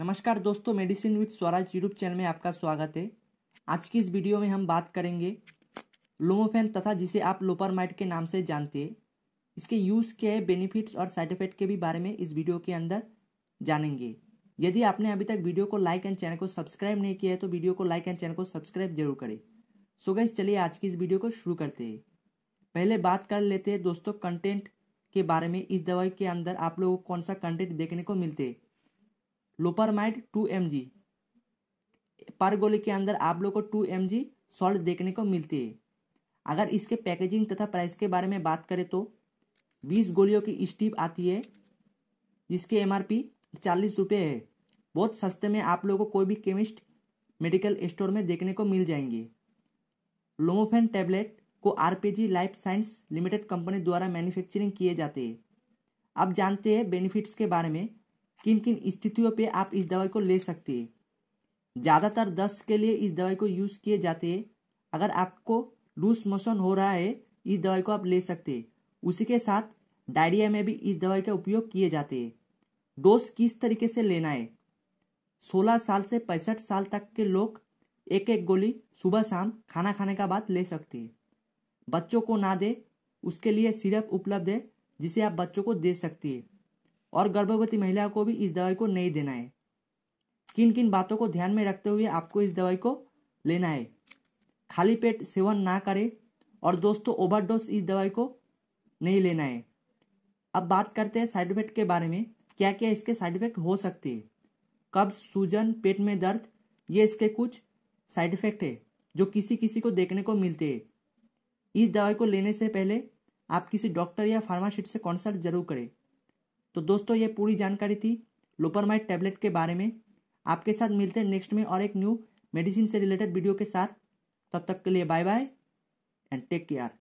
नमस्कार दोस्तों medicine with Swaraj YouTube channel में आपका स्वागत है आज की इस वीडियो में हम बात करेंगे लोमोफेन तथा जिसे आप लोपरमाइट के नाम से जानते हैं इसके यूज़ के बेनिफिट्स और साइड इफेक्ट के भी बारे में इस वीडियो के अंदर जानेंगे यदि आपने अभी तक वीडियो को लाइक एंड चैनल को सब्सक्राइब नहीं किया है तो वीडियो को लाइक एंड चैनल को सब्सक्राइब जरूर करें सो गैस चलिए आज की इस वीडियो को शुरू करते हैं पहले बात कर लेते हैं दोस्तों कंटेंट के बारे में इस दवाई के अंदर आप लोगों को कौन सा कंटेंट देखने को मिलते हैं लोपरमाइड टू एम जी पर गोली के अंदर आप लोग को टू एम जी सॉल्ट देखने को मिलती है अगर इसके पैकेजिंग तथा प्राइस के बारे में बात करें तो बीस गोलियों की स्टीप आती है जिसके एम आर पी चालीस रुपये है बहुत सस्ते में आप लोगों को कोई भी केमिस्ट मेडिकल स्टोर में देखने को मिल जाएंगे लोमोफेन टैबलेट को RPG life science limited company द्वारा मैन्युफैक्चरिंग किए जाते हैं अब जानते हैं बेनिफिट्स के बारे में किन किन स्थितियों पे आप इस दवाई को ले सकते हैं ज़्यादातर दस्त के लिए इस दवाई को यूज़ किए जाते हैं अगर आपको लूज मोशन हो रहा है इस दवाई को आप ले सकते हैं उसी के साथ डायरिया में भी इस दवाई का उपयोग किए जाते हैं डोज किस तरीके से लेना है सोलह साल से पैंसठ साल तक के लोग एक एक गोली सुबह शाम खाना खाने का बाद ले सकते हैं बच्चों को ना दे उसके लिए सिरप उपलब्ध है जिसे आप बच्चों को दे सकती है और गर्भवती महिला को भी इस दवाई को नहीं देना है किन किन बातों को ध्यान में रखते हुए आपको इस दवाई को लेना है खाली पेट सेवन ना करें और दोस्तों ओवरडोज इस दवाई को नहीं लेना है अब बात करते हैं साइड इफेक्ट के बारे में क्या क्या इसके साइड इफेक्ट हो सकते हैं कब्ज सूजन पेट में दर्द ये इसके कुछ साइड इफेक्ट है जो किसी किसी को देखने को मिलते हैं इस दवाई को लेने से पहले आप किसी डॉक्टर या फार्मासिस्ट से कंसल्ट जरूर करें तो दोस्तों ये पूरी जानकारी थी लोपरमाइड टैबलेट के बारे में आपके साथ मिलते हैं नेक्स्ट में और एक न्यू मेडिसिन से रिलेटेड वीडियो के साथ तब तक के लिए bye bye and take care